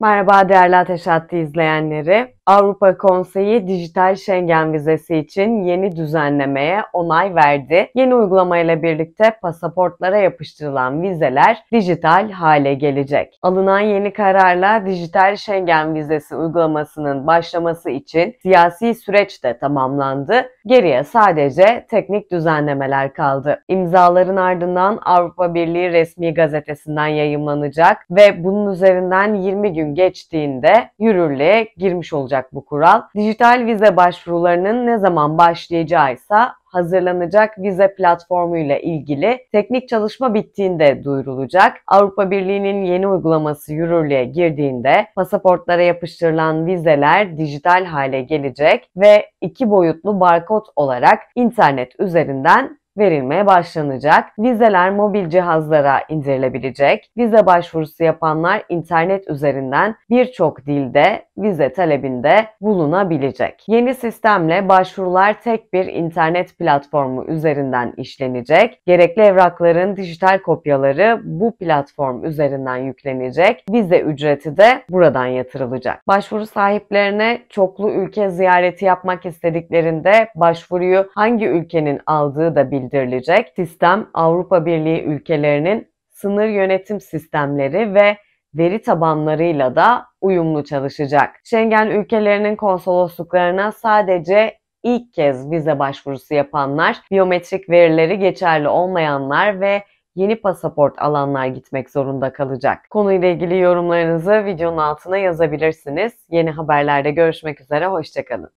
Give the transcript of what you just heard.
Merhaba değerli Ateş Hattı izleyenleri. Avrupa Konseyi dijital Schengen vizesi için yeni düzenlemeye onay verdi. Yeni uygulamayla birlikte pasaportlara yapıştırılan vizeler dijital hale gelecek. Alınan yeni kararla dijital Schengen vizesi uygulamasının başlaması için siyasi süreç de tamamlandı. Geriye sadece teknik düzenlemeler kaldı. İmzaların ardından Avrupa Birliği resmi gazetesinden yayınlanacak ve bunun üzerinden 20 gün geçtiğinde yürürlüğe girmiş olacak olacak bu kural. Dijital vize başvurularının ne zaman başlayacağı ise hazırlanacak vize platformu ile ilgili teknik çalışma bittiğinde duyurulacak. Avrupa Birliği'nin yeni uygulaması yürürlüğe girdiğinde pasaportlara yapıştırılan vizeler dijital hale gelecek ve iki boyutlu barkod olarak internet üzerinden verilmeye başlanacak. Vizeler mobil cihazlara indirilebilecek. Vize başvurusu yapanlar internet üzerinden birçok dilde vize talebinde bulunabilecek. Yeni sistemle başvurular tek bir internet platformu üzerinden işlenecek. Gerekli evrakların dijital kopyaları bu platform üzerinden yüklenecek. Vize ücreti de buradan yatırılacak. Başvuru sahiplerine çoklu ülke ziyareti yapmak istediklerinde başvuruyu hangi ülkenin aldığı da bildirilecek. Sistem Avrupa Birliği ülkelerinin sınır yönetim sistemleri ve veri tabanlarıyla da uyumlu çalışacak. Schengen ülkelerinin konsolosluklarına sadece ilk kez vize başvurusu yapanlar, biyometrik verileri geçerli olmayanlar ve yeni pasaport alanlar gitmek zorunda kalacak. Konuyla ilgili yorumlarınızı videonun altına yazabilirsiniz. Yeni haberlerde görüşmek üzere, hoşçakalın.